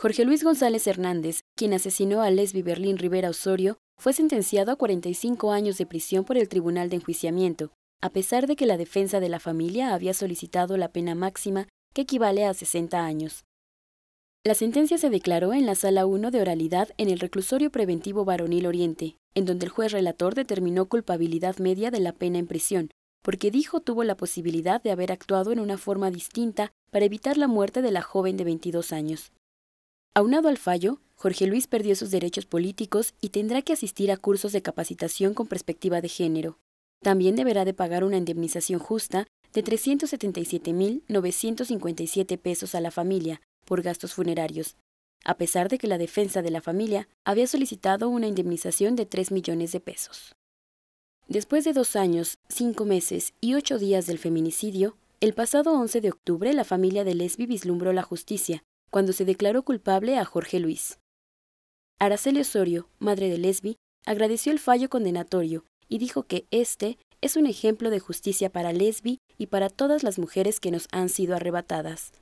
Jorge Luis González Hernández, quien asesinó a Lesbi Berlín Rivera Osorio, fue sentenciado a 45 años de prisión por el Tribunal de Enjuiciamiento, a pesar de que la defensa de la familia había solicitado la pena máxima, que equivale a 60 años. La sentencia se declaró en la Sala 1 de oralidad en el Reclusorio Preventivo Varonil Oriente, en donde el juez relator determinó culpabilidad media de la pena en prisión, porque dijo tuvo la posibilidad de haber actuado en una forma distinta para evitar la muerte de la joven de 22 años. Aunado al fallo, Jorge Luis perdió sus derechos políticos y tendrá que asistir a cursos de capacitación con perspectiva de género. También deberá de pagar una indemnización justa de 377.957 pesos a la familia por gastos funerarios, a pesar de que la defensa de la familia había solicitado una indemnización de 3 millones de pesos. Después de dos años, cinco meses y ocho días del feminicidio, el pasado 11 de octubre la familia de Lesbi vislumbró la justicia cuando se declaró culpable a Jorge Luis. Araceli Osorio, madre de Lesbi, agradeció el fallo condenatorio y dijo que este es un ejemplo de justicia para Lesbi y para todas las mujeres que nos han sido arrebatadas.